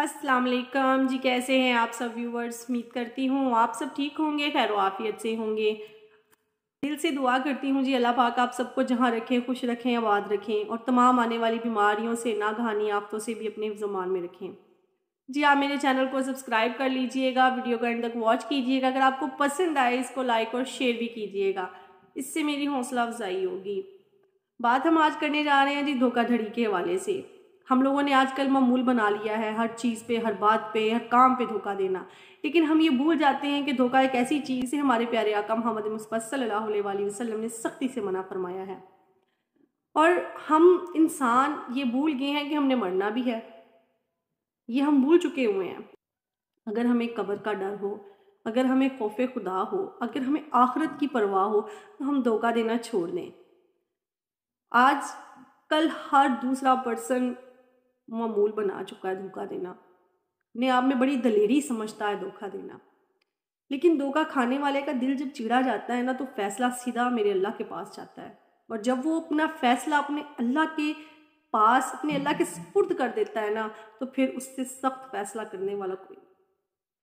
अस्सलाम वालेकुम जी कैसे हैं आप सब व्यूवर्स उम्मीद करती हूँ आप सब ठीक होंगे खैर आफियत से होंगे दिल से दुआ करती हूँ जी अल्लाह पाक आप सबको जहाँ रखें खुश रखें आबाद रखें और तमाम आने वाली बीमारियों से नागहानी आफतों से भी अपने जुमान में रखें जी आप मेरे चैनल को सब्सक्राइब कर लीजिएगा वीडियो को एंड तक वॉच कीजिएगा अगर आपको पसंद आए इसको लाइक और शेयर भी कीजिएगा इससे मेरी हौसला अफजाई होगी बात हम आज करने जा रहे हैं जी धोखाधड़ी के हवाले से हम लोगों ने आजकल मामूल बना लिया है हर चीज़ पे हर बात पे हर काम पे धोखा देना लेकिन हम ये भूल जाते हैं कि धोखा एक ऐसी चीज़ है हमारे प्यारे आका मोहम्मद मुस्बत सल्ला वसलम ने सख्ती से मना फरमाया है और हम इंसान ये भूल गए हैं कि हमने मरना भी है ये हम भूल चुके हुए हैं अगर हमें कब्र का डर हो अगर हमें खौफ खुदा हो अगर हमें आखरत की परवाह हो तो हम धोखा देना छोड़ दें आज कल हर दूसरा पर्सन मामूल बना चुका है धोखा देना अपने आप में बड़ी दलेरी समझता है धोखा देना लेकिन धोखा खाने वाले का दिल जब चिड़ा जाता है ना तो फैसला सीधा मेरे अल्लाह के पास जाता है और जब वो अपना फैसला अपने अल्लाह के पास अपने अल्लाह के सुपुर्द कर देता है ना तो फिर उससे सख्त फैसला करने वाला कोई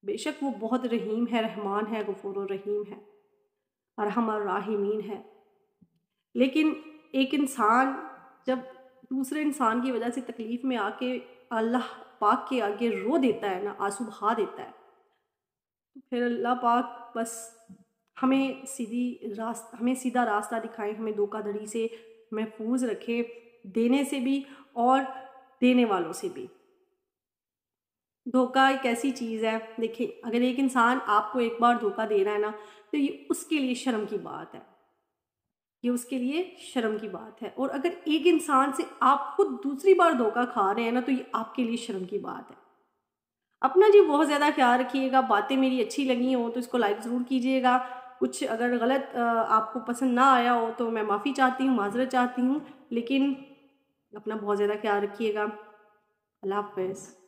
बेशक वो बहुत रहीम है रहमान है गफूर रहीम है और हमारा राहिमीन है लेकिन एक इंसान जब दूसरे इंसान की वजह से तकलीफ़ में आके अल्लाह पाक के आगे रो देता है ना आंसू बहा देता है तो फिर अल्लाह पाक बस हमें सीधी रास्ता हमें सीधा रास्ता दिखाएं हमें धोखाधड़ी से महफूज रखे देने से भी और देने वालों से भी धोखा एक ऐसी चीज़ है देखिए अगर एक इंसान आपको एक बार धोखा दे रहा है ना तो ये उसके लिए शर्म की बात है ये उसके लिए शर्म की बात है और अगर एक इंसान से आप खुद दूसरी बार धोखा खा रहे हैं ना तो ये आपके लिए शर्म की बात है अपना जी बहुत ज़्यादा ख्याल रखिएगा बातें मेरी अच्छी लगी हो तो इसको लाइक ज़रूर कीजिएगा कुछ अगर गलत आपको पसंद ना आया हो तो मैं माफ़ी चाहती हूँ माजरत चाहती हूँ लेकिन अपना बहुत ज़्यादा ख्याल रखिएगा अल्लाह हाफ